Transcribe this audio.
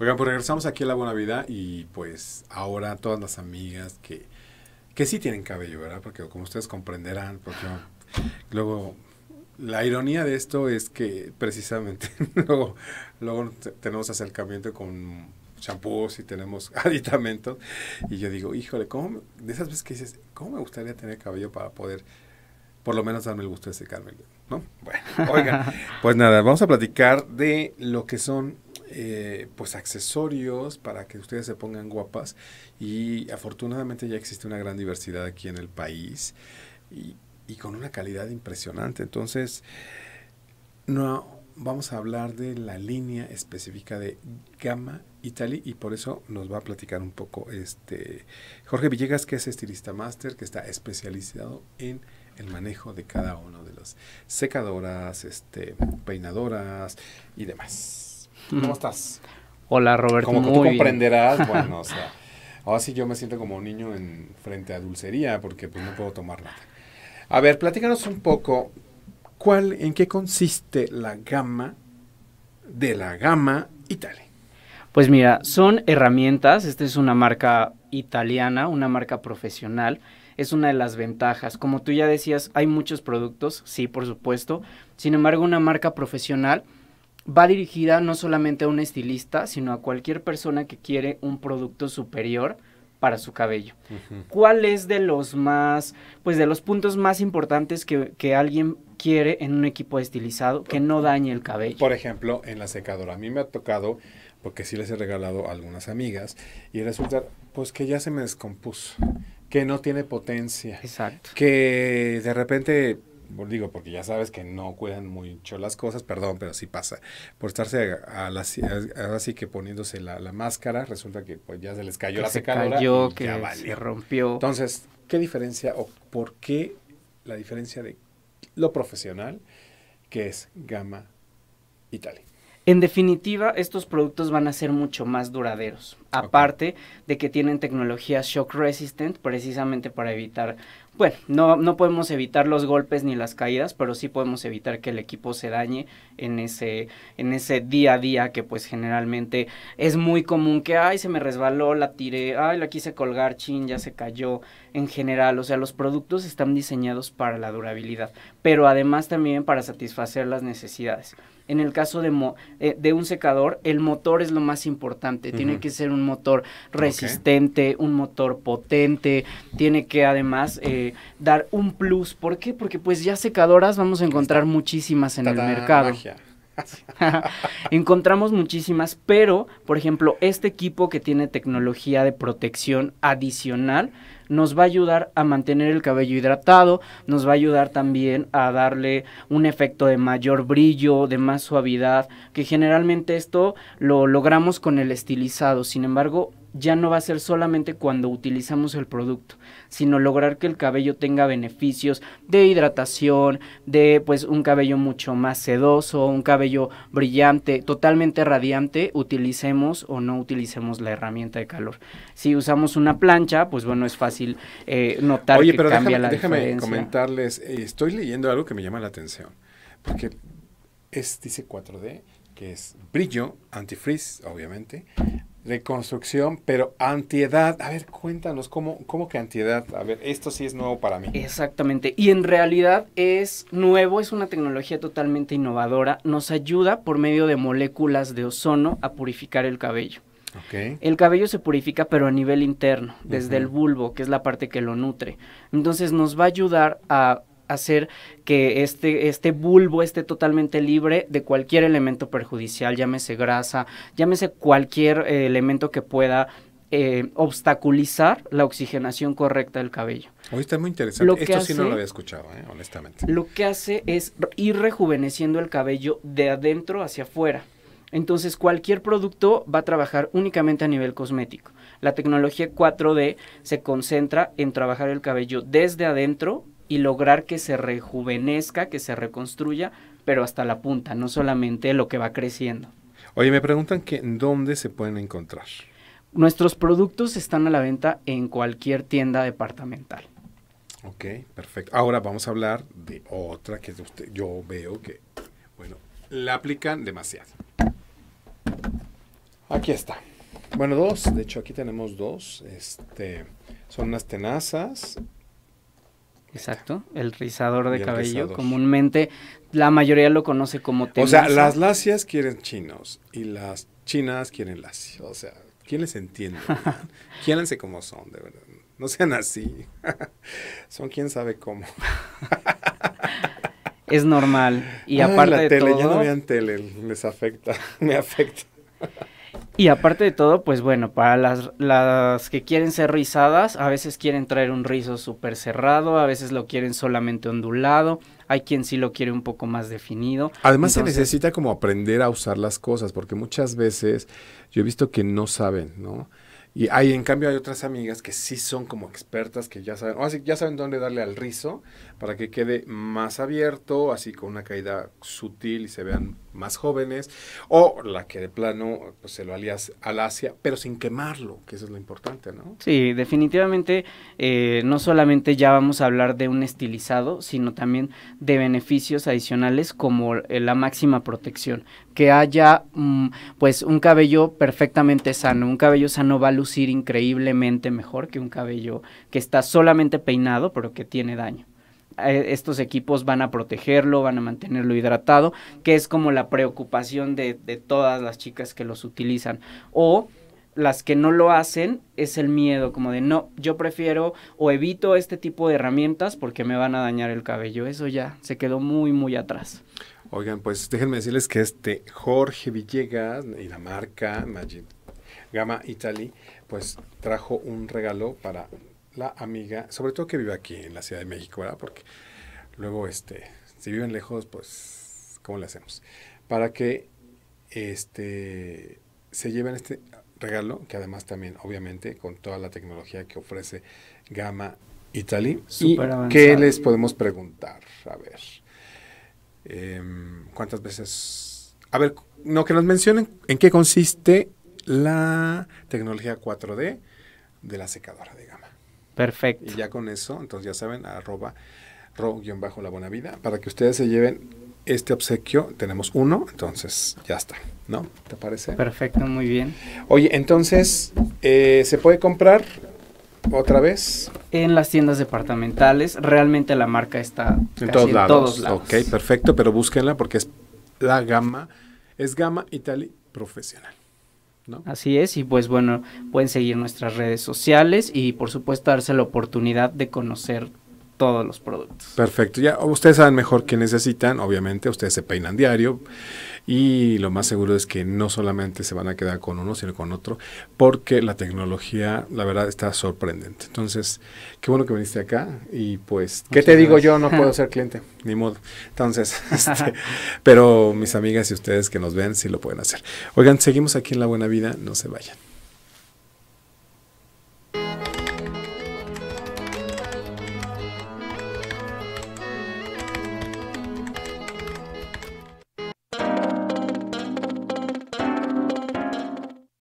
Oigan, pues regresamos aquí a La Buena Vida y pues ahora todas las amigas que, que sí tienen cabello, ¿verdad? Porque como ustedes comprenderán, porque luego la ironía de esto es que precisamente luego, luego tenemos acercamiento con champús y tenemos aditamentos y yo digo, híjole, ¿cómo me, de esas veces que dices, ¿cómo me gustaría tener cabello para poder por lo menos darme el gusto de secarme? ¿No? Bueno, oiga, pues nada, vamos a platicar de lo que son eh, pues accesorios para que ustedes se pongan guapas y afortunadamente ya existe una gran diversidad aquí en el país y, y con una calidad impresionante. Entonces, no vamos a hablar de la línea específica de Gama Italy y por eso nos va a platicar un poco este Jorge Villegas, que es estilista máster, que está especializado en el manejo de cada uno de las secadoras, este, peinadoras y demás. ¿Cómo estás? Hola, Roberto. Como tú comprenderás, bueno, o sea, ahora sí yo me siento como un niño en frente a dulcería porque pues no puedo tomar nada. A ver, platícanos un poco, ¿cuál, en qué consiste la gama de la gama Italia? Pues mira, son herramientas, esta es una marca italiana, una marca profesional, es una de las ventajas. Como tú ya decías, hay muchos productos, sí, por supuesto, sin embargo, una marca profesional va dirigida no solamente a un estilista, sino a cualquier persona que quiere un producto superior para su cabello. ¿Cuál es de los más, pues de los puntos más importantes que, alguien quiere en un equipo estilizado que no dañe el cabello? Por ejemplo, en la secadora. A mí me ha tocado, porque sí les he regalado a algunas amigas, y resulta, pues que ya se me descompuso, que no tiene potencia, Exacto. que de repente digo, porque ya sabes que no cuidan mucho las cosas, perdón, pero sí pasa, por estarse a, que poniéndose la, máscara, resulta que pues ya se les cayó la secadora. Se cayó, que se rompió. Entonces, ¿qué diferencia o por qué la diferencia de lo profesional que es Gama Italia? En definitiva, estos productos van a ser mucho más duraderos, aparte de que tienen tecnología shock resistant precisamente para evitar bueno, no, podemos evitar los golpes ni las caídas, pero sí podemos evitar que el equipo se dañe en ese, en ese día a día que pues generalmente es muy común que, ay, se me resbaló, la tiré, ay, la quise colgar, chin, ya se cayó. En general, o sea, los productos están diseñados para la durabilidad, pero además también para satisfacer las necesidades en el caso de, eh, de un secador, el motor es lo más importante. Tiene que ser un motor resistente, un motor potente, tiene que además eh, dar un plus. ¿Por qué? Porque pues ya secadoras vamos a encontrar muchísimas en el mercado. Encontramos muchísimas, pero, por ejemplo, este equipo que tiene tecnología de protección adicional nos va a ayudar a mantener el cabello hidratado, nos va a ayudar también a darle un efecto de mayor brillo, de más suavidad, que generalmente esto lo logramos con el estilizado. Sin embargo, ya no va a ser solamente cuando utilizamos el producto, sino lograr que el cabello tenga beneficios de hidratación, de pues un cabello mucho más sedoso, un cabello brillante, totalmente radiante, utilicemos o no utilicemos la herramienta de calor. Si usamos una plancha, pues bueno, es fácil eh, notar Oye, que pero cambia déjame, déjame comentarles, eh, estoy leyendo algo que me llama la atención, porque es, dice 4D, que es brillo, antifreeze, obviamente, construcción, pero antiedad. A ver, cuéntanos, ¿cómo, ¿cómo que antiedad? A ver, esto sí es nuevo para mí. Exactamente. Y en realidad es nuevo, es una tecnología totalmente innovadora. Nos ayuda por medio de moléculas de ozono a purificar el cabello. Okay. El cabello se purifica pero a nivel interno, desde el bulbo, que es la parte que lo nutre. Entonces nos va a ayudar a hacer que este, este bulbo esté totalmente libre de cualquier elemento perjudicial, llámese grasa, llámese cualquier eh, elemento que pueda eh, obstaculizar la oxigenación correcta del cabello. Hoy está muy interesante. Esto sí no lo había escuchado, ¿eh? honestamente. Lo que hace es ir rejuveneciendo el cabello de adentro hacia afuera. Entonces cualquier producto va a trabajar únicamente a nivel cosmético. La tecnología 4D se concentra en trabajar el cabello desde adentro y lograr que se rejuvenezca, que se reconstruya, pero hasta la punta, no solamente lo que va creciendo. Oye, me preguntan que dónde se pueden encontrar. Nuestros productos están a la venta en cualquier tienda departamental. Ok, perfecto. Ahora vamos a hablar de otra que usted, yo veo que, bueno, la aplican demasiado. Aquí está. Bueno, dos. De hecho, aquí tenemos dos. Este, son unas tenazas Exacto, el rizador de cabello. Comúnmente la mayoría lo conoce como tenaza. O sea, las lacias quieren chinos y las chinas quieren lacias. O sea, ¿quién les entiende? sé como son, de verdad. No sean así. son quién sabe cómo. es normal. Y aparte de todo, ya no vean tele, les afecta, me afecta. Y aparte de todo, pues bueno, para las, las que quieren ser rizadas, a veces quieren traer un rizo súper cerrado, a veces lo quieren solamente ondulado, hay quien sí lo quiere un poco más definido. Además se necesita como aprender a usar las cosas, porque muchas veces yo he visto que no saben, ¿no? Y hay, en cambio, hay otras amigas que sí son como expertas, que ya saben, o así, ya saben dónde darle al rizo para que quede más abierto, así con una caída sutil y se vean más jóvenes, o la que de plano pues, se lo alías al Asia, pero sin quemarlo, que eso es lo importante, ¿no? Sí, definitivamente eh, no solamente ya vamos a hablar de un estilizado, sino también de beneficios adicionales como eh, la máxima protección, que haya mm, pues un cabello perfectamente sano, un cabello sano va a lucir increíblemente mejor que un cabello que está solamente peinado pero que tiene daño. Eh, estos equipos van a protegerlo, van a mantenerlo hidratado, que es como la preocupación de, todas las chicas que los utilizan. O las que no lo hacen es el miedo, como de no, yo prefiero o evito este tipo de herramientas porque me van a dañar el cabello. Eso ya se quedó muy, muy atrás. Oigan, pues déjenme decirles que este Jorge Villegas y la marca Magic Gama Italy, pues trajo un regalo para la amiga, sobre todo que vive aquí en la Ciudad de México, ¿verdad? Porque luego, este, si viven lejos, pues, ¿cómo le hacemos? Para que, este, se lleven este regalo, que además también, obviamente, con toda la tecnología que ofrece Gama Italy. ¿Y qué les podemos preguntar? A ver, em, ¿cuántas veces? A ver, no, que nos mencionen en qué consiste la tecnología 4D de la secadora de Gama. Perfecto. Y ya con eso, entonces ya saben, arroba ro-bajo la buena vida, para que ustedes se lleven este obsequio. Tenemos uno, entonces ya está, ¿no? ¿Te parece? Perfecto, muy bien. Oye, entonces, eh, ¿se puede comprar otra vez? En las tiendas departamentales, realmente la marca está en, todos, en lados. todos, lados. Ok, perfecto, pero búsquenla porque es la gama, es gama Italy profesional. Así es, y pues bueno, pueden seguir nuestras redes sociales y por supuesto darse la oportunidad de conocer todos los productos. Perfecto, ya ustedes saben mejor qué necesitan, obviamente ustedes se peinan diario, y lo más seguro es que no solamente se van a quedar con uno, sino con otro, porque la tecnología, la verdad, está sorprendente. Entonces, qué bueno que viniste acá y pues... ¿Qué te digo yo? No puedo ser cliente. Ni modo. Entonces, este, pero mis amigas y ustedes que nos ven, sí lo pueden hacer. Oigan, seguimos aquí en La Buena Vida, no se vayan.